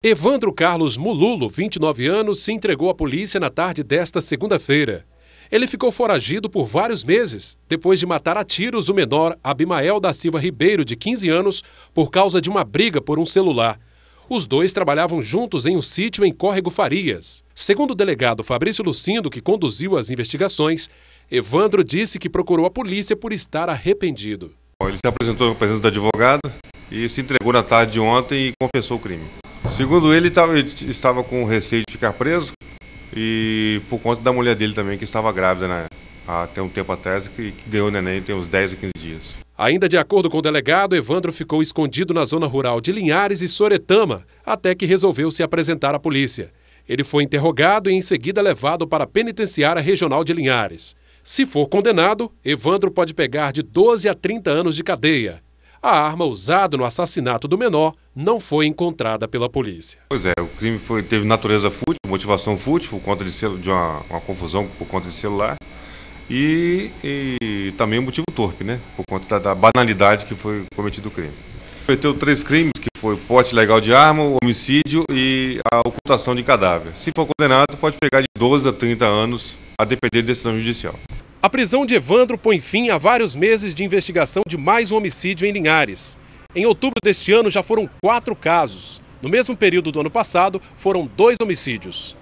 Evandro Carlos Mululo, 29 anos, se entregou à polícia na tarde desta segunda-feira. Ele ficou foragido por vários meses, depois de matar a tiros o menor Abimael da Silva Ribeiro, de 15 anos, por causa de uma briga por um celular. Os dois trabalhavam juntos em um sítio em Córrego Farias. Segundo o delegado Fabrício Lucindo, que conduziu as investigações, Evandro disse que procurou a polícia por estar arrependido. Ele se apresentou na presença do advogado e se entregou na tarde de ontem e confessou o crime. Segundo ele, estava com receio de ficar preso e por conta da mulher dele também, que estava grávida né? até um tempo atrás, que, deu deu né, neném tem uns 10 ou 15 dias. Ainda de acordo com o delegado, Evandro ficou escondido na zona rural de Linhares e Soretama até que resolveu se apresentar à polícia. Ele foi interrogado e em seguida levado para a penitenciária regional de Linhares. Se for condenado, Evandro pode pegar de 12 a 30 anos de cadeia a arma usada no assassinato do menor não foi encontrada pela polícia. Pois é, o crime foi, teve natureza fútil, motivação fútil, por conta de, celu, de uma, uma, confusão por conta de celular e, e também um motivo torpe, né? Por conta da, da banalidade que foi cometido o crime. Cometeu três crimes, que foi porte legal de arma, homicídio e a ocultação de cadáver. Se for condenado, pode pegar de 12 a 30 anos, a depender de decisão judicial. A prisão de Evandro põe fim a vários meses de investigação de mais um homicídio em Linhares. Em outubro deste ano já foram quatro casos. No mesmo período do ano passado, foram dois homicídios.